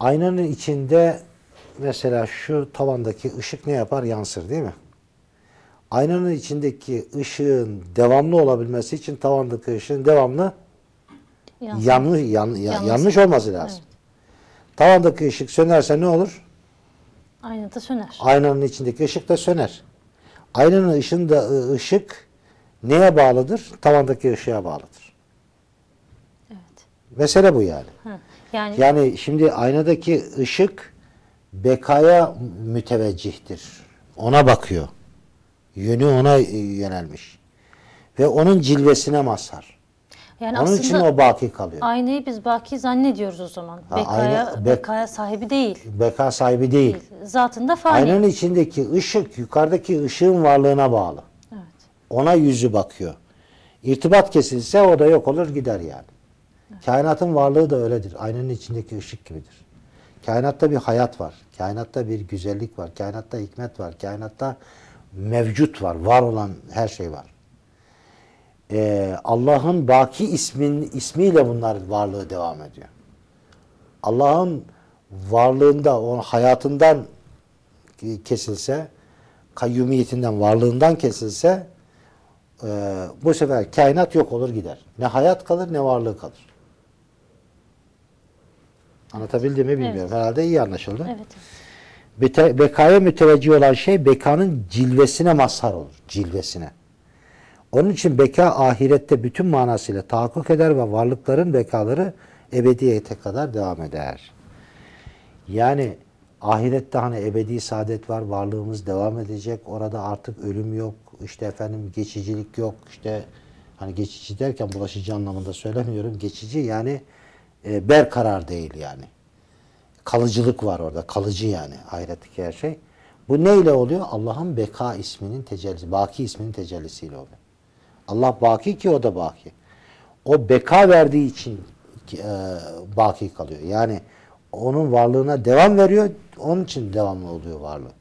Aynanın içinde mesela şu tavandaki ışık ne yapar? Yansır değil mi? Aynanın içindeki ışığın devamlı olabilmesi için tavandaki ışığın devamlı yanlış, yanlış, yan, yanlış olması lazım. Evet. Tavandaki ışık sönerse ne olur? Ayna da söner. Aynanın içindeki ışık da söner. Aynanın ışığında ışık neye bağlıdır? Tavandaki ışığa bağlıdır. Mesele bu yani. Hı. Yani, yani şimdi aynadaki ışık bekaya müteveccihtir. Ona bakıyor. Yönü ona e, yönelmiş. Ve onun cilvesine mazhar. Yani onun için o baki kalıyor. Aynayı biz baki zannediyoruz o zaman. bekaya, ayna, be, bekaya sahibi değil. Beka sahibi değil. değil. Zatında fani. Aynanın içindeki ışık yukarıdaki ışığın varlığına bağlı. Evet. Ona yüzü bakıyor. İrtibat kesilse o da yok olur gider yani. Kainatın varlığı da öyledir. Aynanın içindeki ışık gibidir. Kainatta bir hayat var. Kainatta bir güzellik var. Kainatta hikmet var. Kainatta mevcut var. Var olan her şey var. Ee, Allah'ın baki ismin ismiyle bunlar varlığı devam ediyor. Allah'ın varlığında, onun hayatından kesilse, kayyumiyetinden, varlığından kesilse e, bu sefer kainat yok olur gider. Ne hayat kalır ne varlığı kalır. Anlatabildim mi bilmiyorum. Evet. Herhalde iyi anlaşıldı. Evet. bekaya müteveccih olan şey bekanın cilvesine mazhar olur. Cilvesine. Onun için beka ahirette bütün manasıyla tahakkuk eder ve varlıkların bekaları ebediyete kadar devam eder. Yani ahirette hani ebedi saadet var, varlığımız devam edecek. Orada artık ölüm yok, işte efendim geçicilik yok, İşte hani geçici derken bulaşıcı anlamında söylemiyorum. Geçici yani e, ber karar değil yani. Kalıcılık var orada. Kalıcı yani ahiretteki her şey. Bu neyle oluyor? Allah'ın beka isminin tecellisi, baki isminin tecellisiyle oluyor. Allah baki ki o da baki. O beka verdiği için e, baki kalıyor. Yani onun varlığına devam veriyor. Onun için devamlı oluyor varlığı.